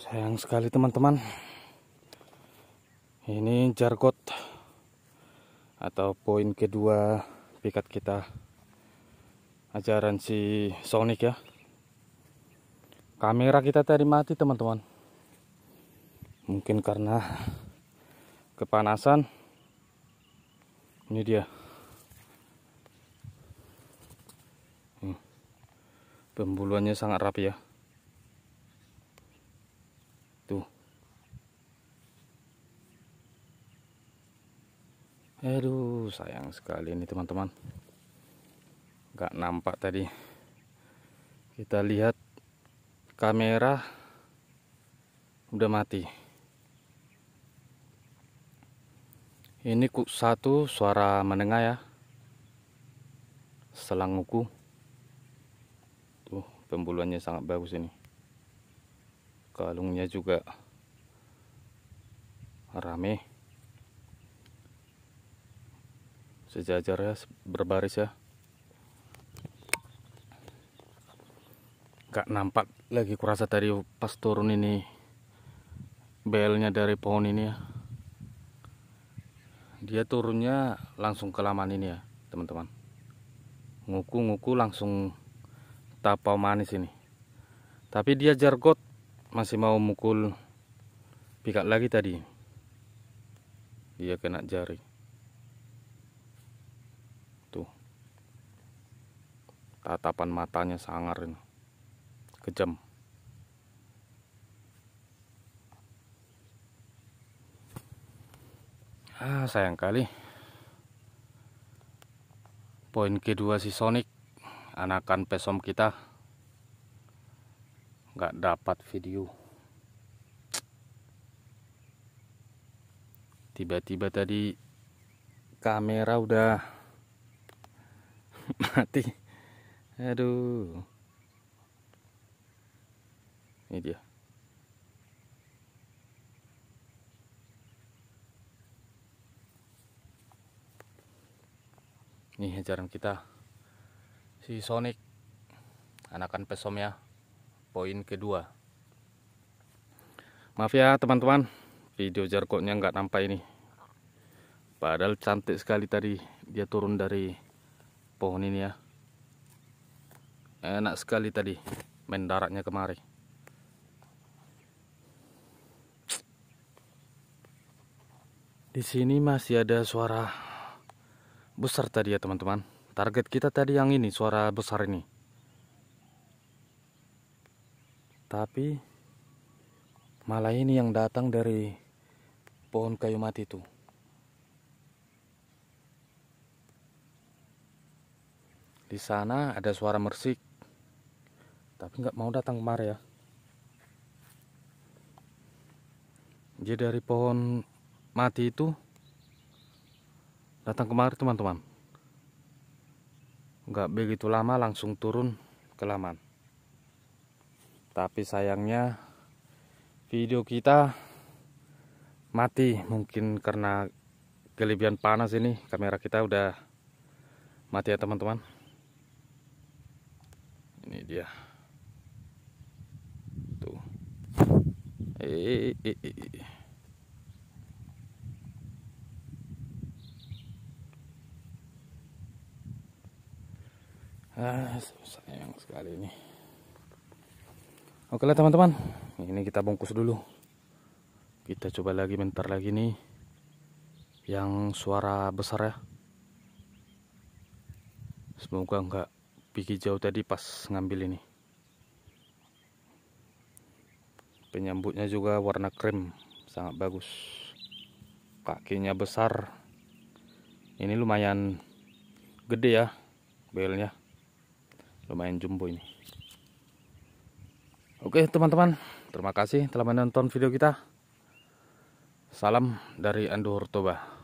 sayang sekali teman-teman ini jargot atau poin kedua pikat kita ajaran si Sonic ya kamera kita tadi mati teman-teman mungkin karena kepanasan ini dia Pembuluhannya sangat rapi ya Tuh. Aduh, sayang sekali ini teman-teman. Gak nampak tadi. Kita lihat kamera udah mati. Ini satu suara menengah ya. Selang Tuh, pembuluhannya sangat bagus ini kalungnya juga rame sejajar ya berbaris ya gak nampak lagi kurasa tadi pas turun ini belnya dari pohon ini ya dia turunnya langsung ke laman ini ya teman-teman nguku-nguku langsung tapau manis ini tapi dia jargot masih mau mukul pikat lagi tadi dia kena jari tuh tatapan matanya sangar ini kejam ah sayang kali poin kedua si Sonic anakan pesom kita nggak dapat video tiba-tiba tadi kamera udah mati aduh ini dia ini hajaran kita si Sonic anakan ya poin kedua maaf ya teman-teman video jarkotnya nggak nampak ini padahal cantik sekali tadi dia turun dari pohon ini ya enak sekali tadi main kemari di sini masih ada suara besar tadi ya teman-teman target kita tadi yang ini suara besar ini tapi malah ini yang datang dari pohon kayu mati itu di sana ada suara mersik tapi nggak mau datang kemari ya Jadi dari pohon mati itu datang kemari teman-teman nggak begitu lama langsung turun ke laman tapi sayangnya video kita mati mungkin karena kelebihan panas ini kamera kita udah mati ya teman-teman ini dia tuh eh, eh, eh. eh, eh. ah sayang sekali nih Oke lah teman-teman, ini kita bungkus dulu. Kita coba lagi bentar lagi nih yang suara besar ya. Semoga enggak pergi jauh tadi pas ngambil ini. Penyambutnya juga warna krem, sangat bagus. Kakinya besar. Ini lumayan gede ya belnya. Lumayan jumbo ini. Oke teman-teman, terima kasih telah menonton video kita. Salam dari Andur Toba.